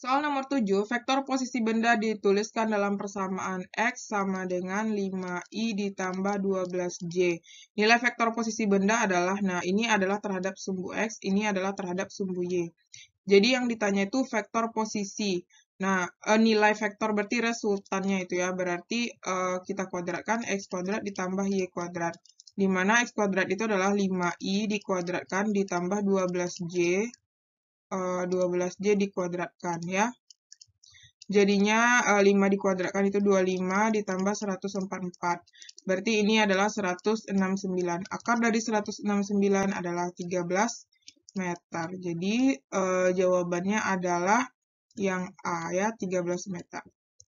Soal nomor 7, vektor posisi benda dituliskan dalam persamaan X sama dengan 5I ditambah 12J. Nilai vektor posisi benda adalah, nah ini adalah terhadap sumbu X, ini adalah terhadap sumbu Y. Jadi yang ditanya itu vektor posisi. Nah, eh, nilai vektor berarti resultannya itu ya, berarti eh, kita kuadratkan X kuadrat ditambah Y kuadrat. Dimana X kuadrat itu adalah 5I dikuadratkan ditambah 12J uh, eh, 12J dikuadratkan ya. Jadinya uh, eh, 5 dikuadratkan itu 25 ditambah 144. Berarti ini adalah 169. Akar dari 169 adalah 13 meter. Jadi uh, jawabannya adalah yang A ya 13 meter.